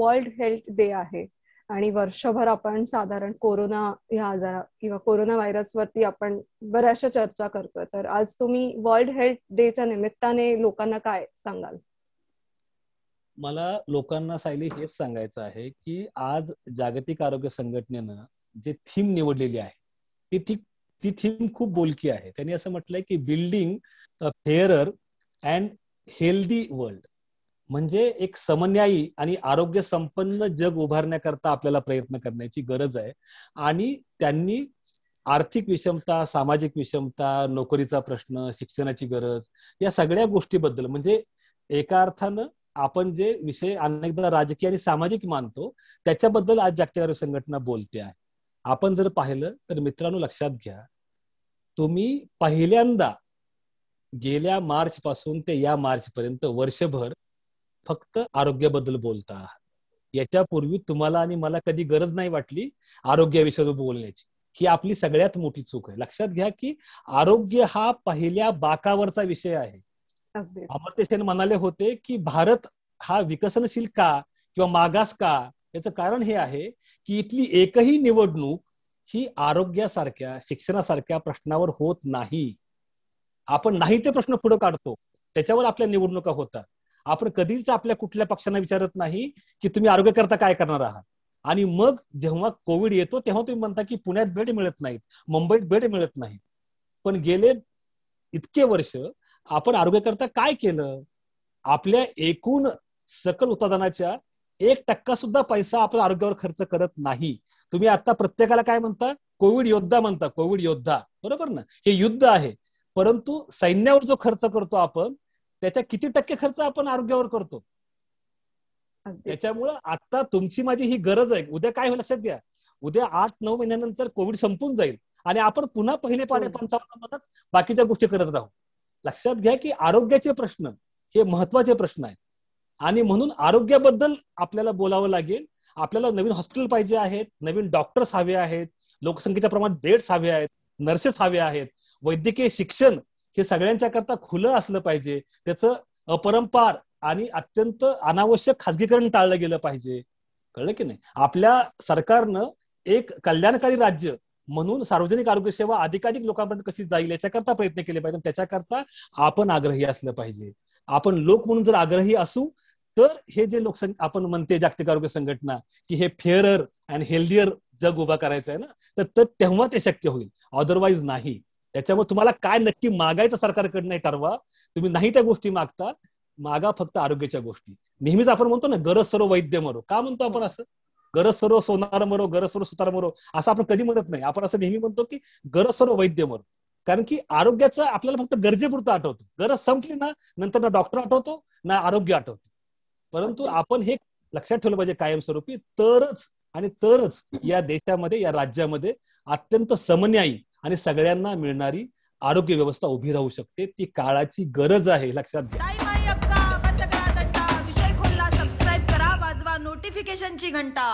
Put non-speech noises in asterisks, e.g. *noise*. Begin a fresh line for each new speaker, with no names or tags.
World health day आहे आणि वर्षभर आपण साधारण कोरोना या आजारा किंवा कोरोना व्हायरस वरती आपण बऱ्याचशा चर्चा करतोय तर आज तुम्ही वर्ल्ड हेल्थ डेच्या निमित्ताने लोकांना काय सांगाल मला लोकांना सायली हेच सांगायचं आहे की आज जागतिक आरोग्य संघटनेनं जे थीम निवडलेली आहे ती ती थीम खूप बोलकी आहे त्यांनी असं म्हटलंय की building a fairer and healthy world म्हणजे एक समन्यायी आणि आरोग्य संपन्न जग उभारण्याकरता आपल्याला प्रयत्न करण्याची गरज आहे आणि त्यांनी आर्थिक विषमता सामाजिक विषमता नोकरीचा प्रश्न शिक्षणाची गरज या सगळ्या गोष्टीबद्दल म्हणजे एका अर्थानं आपण जे विषय अनेकदा राजकीय आणि सामाजिक मानतो त्याच्याबद्दल आज जागतिक आरोग्य संघटना बोलते आहे आपण जर पाहिलं तर मित्रांनो लक्षात घ्या तुम्ही पहिल्यांदा गेल्या मार्च पासून ते या मार्च पर्यंत वर्षभर फक्त आरोग्याबद्दल बोलता याच्यापूर्वी तुम्हाला आणि मला कधी गरज नाही वाटली आरोग्याविषयी बोलण्याची ही आपली सगळ्यात मोठी चूक आहे लक्षात घ्या की आरोग्य हा पहिल्या बाकावरचा विषय आहे अमर्त्य सेन म्हणाले होते की भारत हा विकसनशील का किंवा मागास का याचं कारण हे आहे की इथली एकही निवडणूक ही आरोग्यासारख्या शिक्षणासारख्या प्रश्नावर होत नाही आपण नाही ते प्रश्न पुढे काढतो त्याच्यावर आपल्या निवडणुका होतात आपण कधीच आपल्या कुठल्या पक्षांना विचारत नाही की तुम्ही करता काय करणार आहात आणि मग जेव्हा कोविड येतो तेव्हा तुम्ही म्हणता की पुण्यात बेड मिळत नाहीत मुंबईत बेड मिळत नाहीत पण गेले इतके वर्ष आपण करता काय केलं आपल्या एकूण सकल उत्पादनाच्या एक टक्का सुद्धा पैसा आपण आरोग्यावर खर्च करत नाही तुम्ही आता प्रत्येकाला काय म्हणता कोविड योद्धा म्हणता कोविड योद्धा बरोबर ना हे युद्ध आहे परंतु सैन्यावर जो खर्च करतो आपण त्याच्या किती टक्के खर्च आपण आरोग्यावर करतो त्याच्यामुळं आता तुमची माझी ही गरज आहे उद्या काय लक्षात घ्या उद्या आठ नऊ महिन्यानंतर कोविड संपून जाईल आणि आपण पुन्हा पहिले पाडे हो. पंचावन्नच बाकीच्या गोष्टी करत राहू लक्षात घ्या की आरोग्याचे प्रश्न हे महत्वाचे प्रश्न आहेत आणि म्हणून आरोग्याबद्दल आपल्याला बोलावं लागेल आपल्याला नवीन हॉस्पिटल पाहिजे आहेत नवीन डॉक्टर्स हवे आहेत लोकसंख्येच्या प्रमाणात बेड्स हवे आहेत नर्सेस हवे आहेत वैद्यकीय शिक्षण हे सगळ्यांच्या करता खुलं असलं पाहिजे त्याचं अपरंपार आणि अत्यंत अनावश्यक खाजगीकरण टाळलं गेलं पाहिजे कळलं की नाही आपल्या सरकारनं एक कल्याणकारी राज्य म्हणून सार्वजनिक आरोग्य सेवा अधिकाधिक लोकांपर्यंत कशी जाईल याच्याकरता प्रयत्न केले पाहिजे त्याच्याकरता आपण आग्रही असलं पाहिजे आपण लोक म्हणून जर आग्रही असू तर हे जे लोकसंग आपण म्हणते जागतिक आरोग्य संघटना की हे फेअरर अँड हेल्थियर जग उभा करायचं आहे ना तर तेव्हा ते शक्य होईल अदरवाईज नाही त्याच्यामुळे तुम्हाला काय नक्की मागायचं सरकारकडनं ठरवा तुम्ही नाही त्या गोष्टी मागता मागा फक्त आरोग्याच्या गोष्टी नेहमीच आपण म्हणतो ना गरज सर्व वैद्य मरो का म्हणतो आपण असं गरज सर्व सोनार मरो गरज सर्व सुतार मरो असं आपण कधी म्हणत नाही आपण असं नेहमी म्हणतो की गरज सर्व वैद्य मरो कारण की आरोग्याचं आपल्याला फक्त गरजेपुरतं आठवतो गरज संपली ना नंतर ना डॉक्टर आठवतो ना आरोग्य आठवतो परंतु आपण हे लक्षात ठेवलं पाहिजे कायमस्वरूपी तरच आणि तरच *clears throat* या देशामध्ये या राज्यामध्ये अत्यंत समन्यायी आणि सगळ्यांना मिळणारी आरोग्य व्यवस्था उभी राहू शकते ती काळाची गरज आहे लक्षात घ्या नोटिफिकेशनची घंटा